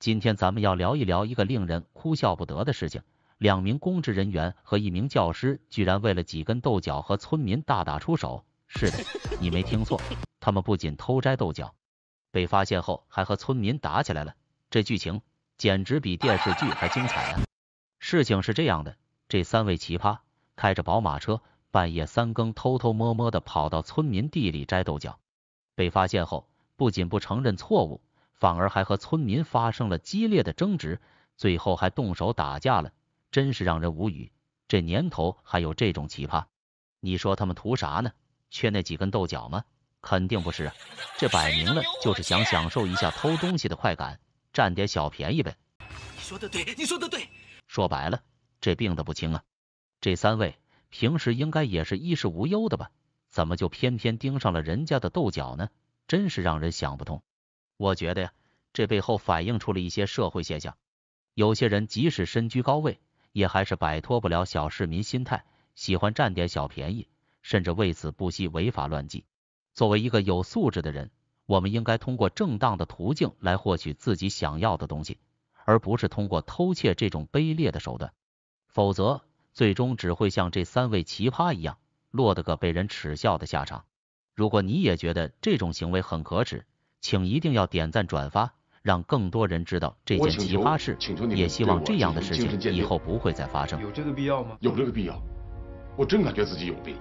今天咱们要聊一聊一个令人哭笑不得的事情：两名公职人员和一名教师居然为了几根豆角和村民大打出手。是的，你没听错，他们不仅偷摘豆角，被发现后还和村民打起来了。这剧情简直比电视剧还精彩啊！事情是这样的，这三位奇葩开着宝马车，半夜三更偷偷摸摸的跑到村民地里摘豆角，被发现后不仅不承认错误。反而还和村民发生了激烈的争执，最后还动手打架了，真是让人无语。这年头还有这种奇葩，你说他们图啥呢？缺那几根豆角吗？肯定不是啊，这摆明了就是想享受一下偷东西的快感，占点小便宜呗。你说的对，你说的对，说白了，这病得不轻啊。这三位平时应该也是衣食无忧的吧？怎么就偏偏盯上了人家的豆角呢？真是让人想不通。我觉得呀，这背后反映出了一些社会现象。有些人即使身居高位，也还是摆脱不了小市民心态，喜欢占点小便宜，甚至为此不惜违法乱纪。作为一个有素质的人，我们应该通过正当的途径来获取自己想要的东西，而不是通过偷窃这种卑劣的手段。否则，最终只会像这三位奇葩一样，落得个被人耻笑的下场。如果你也觉得这种行为很可耻，请一定要点赞转发，让更多人知道这件奇葩事。也希望这样的事情以后不会再发生。有这个必要吗？有这个必要。我真感觉自己有病。